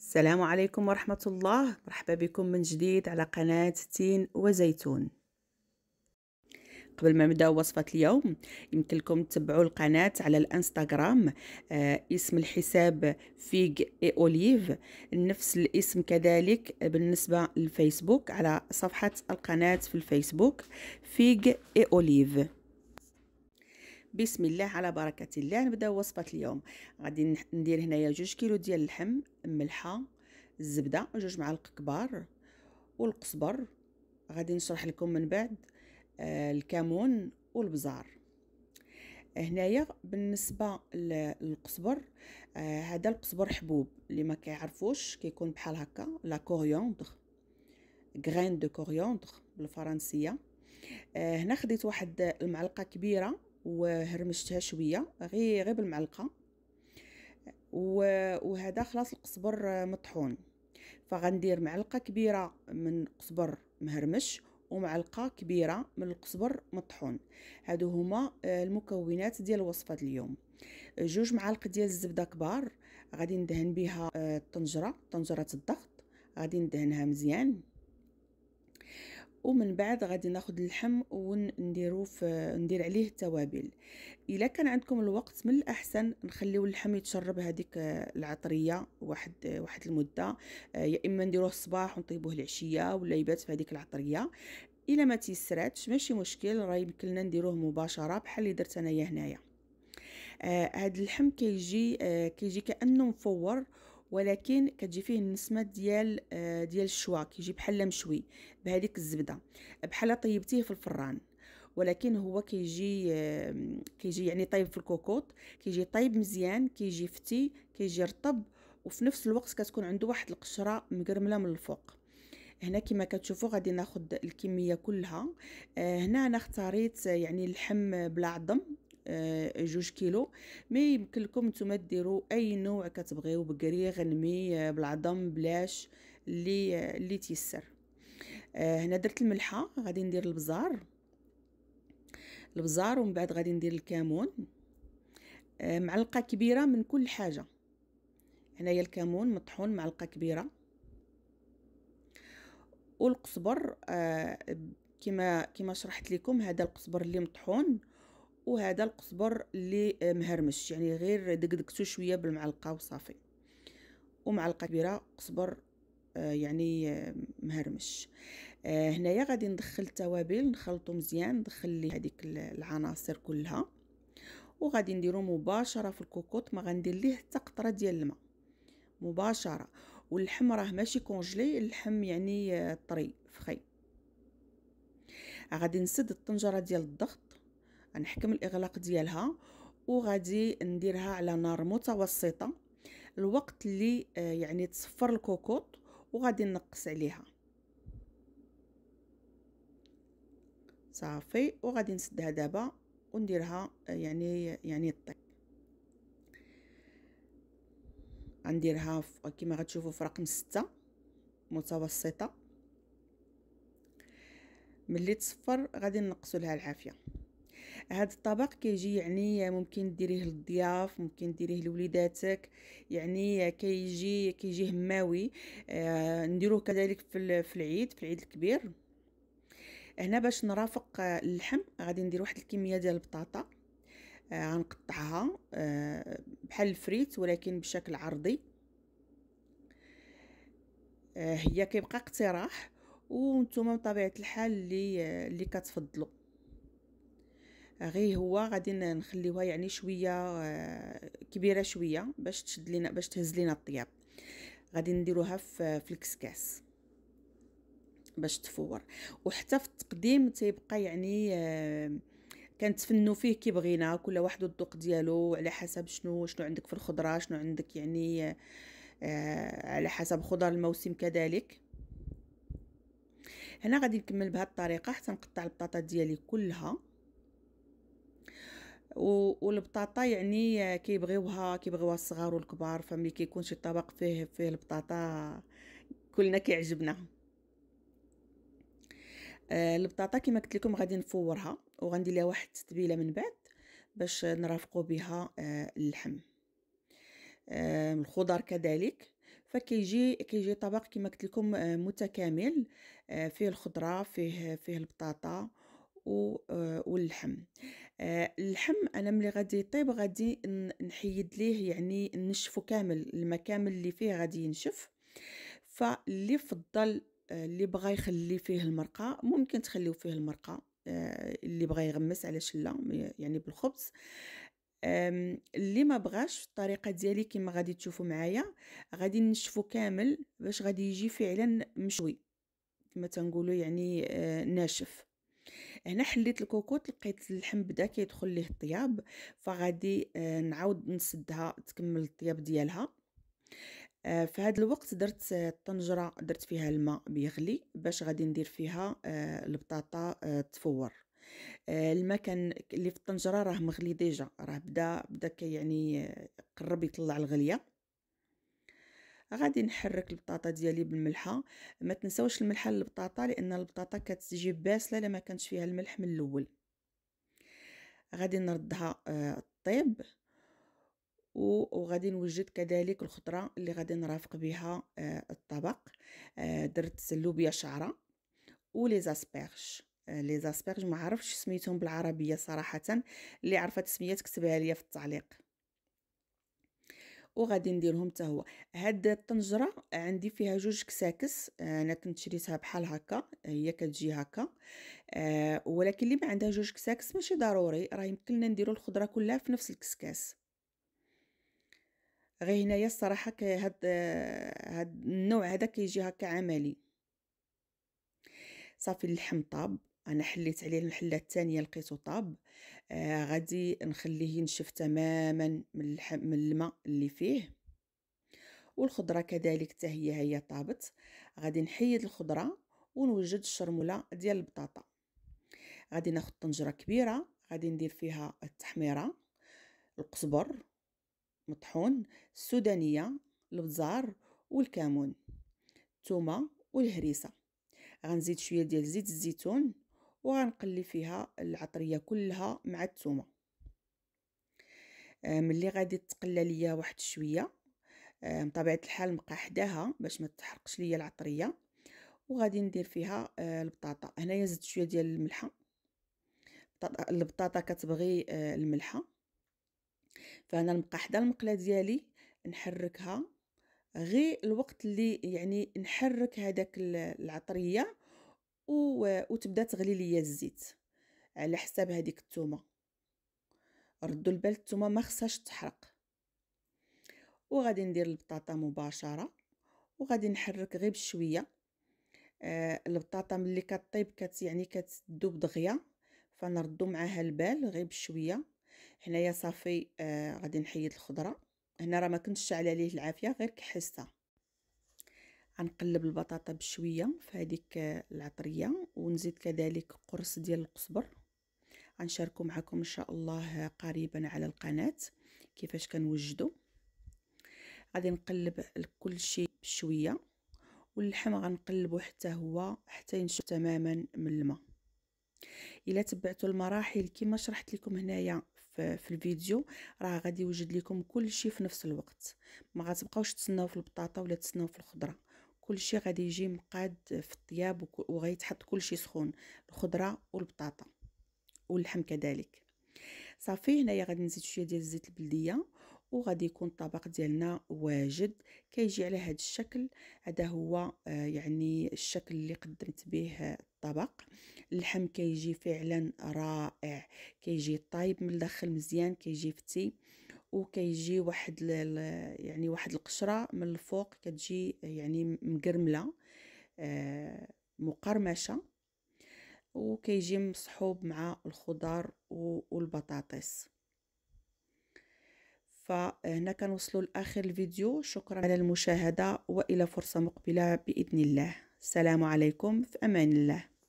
السلام عليكم ورحمة الله مرحبا بكم من جديد على قناة تين وزيتون قبل ما نبدا وصفة اليوم يمكن لكم تتبعوا القناة على الانستغرام آه اسم الحساب فيج اي اوليف نفس الاسم كذلك بالنسبة للفيسبوك على صفحة القناة في الفيسبوك فيج اي اوليف بسم الله على بركه الله نبداو وصفه اليوم غادي ندير هنايا جوج كيلو ديال اللحم ملحه الزبده جوج معالق كبار والقزبر غادي نشرح لكم من بعد آه الكمون والبزار هنايا بالنسبه للقزبر آه هذا القزبر حبوب اللي ما كيعرفوش كيكون بحال هكا لا كوريوندر غرين دو كوريوندر بالفرنسيه آه هنا خديت واحد المعلقه كبيره وهرمشتها شويه غير غير بالمعلقه وهذا خلاص القزبر مطحون فغندير معلقه كبيره من قزبر مهرمش ومعلقه كبيره من القزبر مطحون هادو هما آه، المكونات ديال وصفه اليوم جوج معالق ديال الزبده كبار غادي ندهن بها آه، الطنجره طنجره الضغط غادي ندهنها مزيان ومن بعد غادي ناخد اللحم ونديرو في ندير عليه التوابل الا كان عندكم الوقت من الاحسن نخليو اللحم يتشرب هذيك العطريه واحد واحد المده آه، يا اما نديروه الصباح ونطيبوه العشيه ولا يبات في هذيك العطريه الا ما تيسراتش ماشي مشكل راه يمكننا نديروه مباشره بحال اللي درت انايا هنايا آه، هاد اللحم كيجي آه كيجي كانه مفور ولكن كتجي فيه النسمه ديال آه، ديال الشوا كيجي بحال مشوي بهذيك الزبده بحال طيبتيه في الفران ولكن هو كيجي آه، كيجي يعني طيب في الكوكوط كيجي طيب مزيان كيجي فتي كيجي رطب وفي نفس الوقت كتكون عنده واحد القشره مقرمله من الفوق هنا كما كتشوفوا غادي ناخد الكميه كلها آه، هنا انا اختاريت يعني اللحم بلا عظم آه، جوج كيلو مي يمكن لكم نتوما ديروا اي نوع كتبغيو بكري غنمي آه، بالعظم بلاش اللي اللي آه، تيسر هنا درت الملحه غادي ندير البزار البزار ومن بعد غادي ندير الكمون معلقه كبيره من كل حاجه هنايا الكمون مطحون معلقه كبيره والقزبر كما كما شرحت لكم هذا القزبر اللي مطحون وهذا القزبر اللي آه، مهرمش يعني غير دقدقتو شويه بالمعلقه وصافي ومعلقه كبيره قزبر آه، يعني آه، مهرمش هنايا غادي ندخل التوابل نخلطو مزيان ندخل ليه هذيك العناصر كلها وغادي نديرو مباشره في الكوكوط ما غندير ليه حتى قطره ديال الماء مباشره واللحم راه ماشي كونجلي اللحم يعني طري فخي غادي نسد الطنجره ديال الضغط غنحكم الاغلاق ديالها وغادي نديرها على نار متوسطه الوقت اللي آه، يعني تصفر الكوكوط وغادي نقص عليها صافي وغادي نسدها دابا ونديرها آه، يعني يعني طيب غنديرها كما غتشوفوا في رقم ستة متوسطه ملي تصفر غادي نقصوا لها العافيه هذا الطبق كيجي يعني ممكن ديريه للضياف ممكن ديريه لوليداتك يعني كيجي كيجي هماوي آه نديروه كذلك في, في العيد في العيد الكبير هنا باش نرافق اللحم غادي ندير واحد الكميه ديال البطاطا آه، غنقطعها آه بحال الفريت ولكن بشكل عرضي آه هي كيبقى اقتراح وانتم بطبيعه الحال اللي آه، اللي كتفضلوا غير هو غادي نخليوها يعني شويه آه، كبيره شويه باش تشد لينا باش تهز لينا الطياب غادي نديروها في الكسكاس باش تفور وحتى في التقديم تيبقى يعني آه، كنتفنوا فيه كي بغينا كل واحد الذوق ديالو على حسب شنو شنو عندك في الخضره شنو عندك يعني آه، على حسب خضر الموسم كذلك هنا غادي نكمل بهذه الطريقه حتى نقطع البطاطا ديالي كلها والبطاطا يعني كيبغيوها كيبغيوها الصغار والكبار فملي كيكون شي طبق فيه فيه البطاطا كلنا كيعجبنا آه، البطاطا كما قلت لكم غادي نفورها وغندير لها واحد التتبيله من بعد باش نرافقوا بها آه، اللحم آه، الخضر كذلك فكيجي كيجي طبق كما قلت لكم متكامل فيه الخضره فيه فيه البطاطا واللحم آه، اللحم انا ملي غادي يطيب غادي نحيد ليه يعني نشفو كامل المكامل كامل اللي فيه غادي ينشف فاللي فضل آه، اللي بغى يخلي فيه المرقه ممكن تخليو فيه المرقه آه، اللي بغى يغمس على شله يعني بالخبز اللي ما بغاش الطريقه ديالي كما غادي تشوفوا معايا غادي نشفو كامل باش غادي يجي فعلا مشوي كما تنقولوا يعني ناشف هنا حليت الكوكوط لقيت اللحم بدا كيدخل ليه الطياب فغادي آه، نعاود نسدها تكمل الطياب ديالها آه، في هذا الوقت درت الطنجره درت فيها الماء بيغلي باش غادي ندير فيها آه، البطاطا تفور الماء كان اللي في الطنجره راه مغلي ديجا راه بدا بدا كيعني قرب يطلع الغليه غادي نحرك البطاطا ديالي بالملحه ما تنساوش الملحه للبطاطا لان البطاطا كتجي باسله لما كانش فيها الملح من الاول غادي نردها طيب وغادي نوجد كذلك الخضره اللي غادي نرافق بها آه، الطبق آه، درت اللوبيا شعره ولي زاسبيرج لي زاسبيرج ما عرفتش سميتهم بالعربيه صراحه اللي عرفت سميات كتبها ليا في التعليق وغادي نديرهم حتى هو هاد الطنجره عندي فيها جوج كساكس انا كنت شريتها بحال هكا هي كتجي هكا آه، ولكن اللي ما عندها جوج كساكس ماشي ضروري راه يمكن لنا نديرو الخضره كلها في نفس الكسكاس غير هنايا الصراحه هاد هاد النوع هذا كيجي هكا عملي صافي اللحم طاب انا حليت عليه الحله الثانيه لقيته طاب آه غادي نخليه ينشف تماما من, من الماء اللي فيه والخضرة كذلك حتى هي هي طابت غادي نحيد الخضرة ونوجد الشرمولة ديال البطاطا غادي ناخد طنجرة كبيرة غادي ندير فيها التحميرة القزبر مطحون السودانية البزار والكمون الثومة والهريسة غنزيد شوية ديال زيت الزيتون وغنقلي فيها العطريه كلها مع الثومه آه، ملي غادي تقلى ليا واحد شويه آه، بطبيعه الحال نبقى حداها باش ما تحرقش ليا العطريه وغادي ندير فيها آه، البطاطا هنايا زدت شويه ديال الملحه البطاطا كتبغي الملحه فانا نبقى حدا المقله ديالي نحركها غير الوقت اللي يعني نحرك هذاك العطريه و... وتبدا تغلي ليا الزيت على حساب هذيك الثومه ردوا البال الثومه ما خصهاش تحرق وغادي ندير البطاطا مباشره وغادي نحرك غير بشويه آه البطاطا ملي كطيب كت يعني كتدوب دغيا فنردو معاها البال غير بشويه هنايا صافي آه غادي نحيد الخضره هنا راه ما كنتش شعله ليه العافيه غير كحسه غنقلب البطاطا بشويه في هذيك العطريه ونزيد كذلك قرص ديال القزبر غنشاركو معكم ان شاء الله قريبا على القناه كيفاش كنوجدو غادي نقلب كل شيء بشويه واللحم غنقلبو حتى هو حتى ينشف تماما من الماء الا تبعتوا المراحل كما شرحت لكم هنايا في, في الفيديو راه غادي يوجد لكم كل شيء في نفس الوقت ما غتبقاوش تسناو في البطاطا ولا تسناو في الخضره كلشي غادي يجي مقاد في الطياب وغيتحط كلشي سخون الخضره والبطاطا واللحم كذلك صافي هنايا غادي نزيد شويه ديال الزيت البلديه وغادي يكون الطبق ديالنا واجد كيجي على هذا الشكل هذا هو آه، يعني الشكل اللي قدمت به الطبق اللحم كيجي فعلا رائع كيجي طايب من الداخل مزيان كيجي فتي وكيجي واحد يعني واحد القشره من الفوق كتجي يعني مقرمله آه، مقرمشه وكيجي مصحوب مع الخضار والبطاطس فهنا كنوصلوا لاخر الفيديو شكرا على المشاهده والى فرصه مقبله باذن الله السلام عليكم في امان الله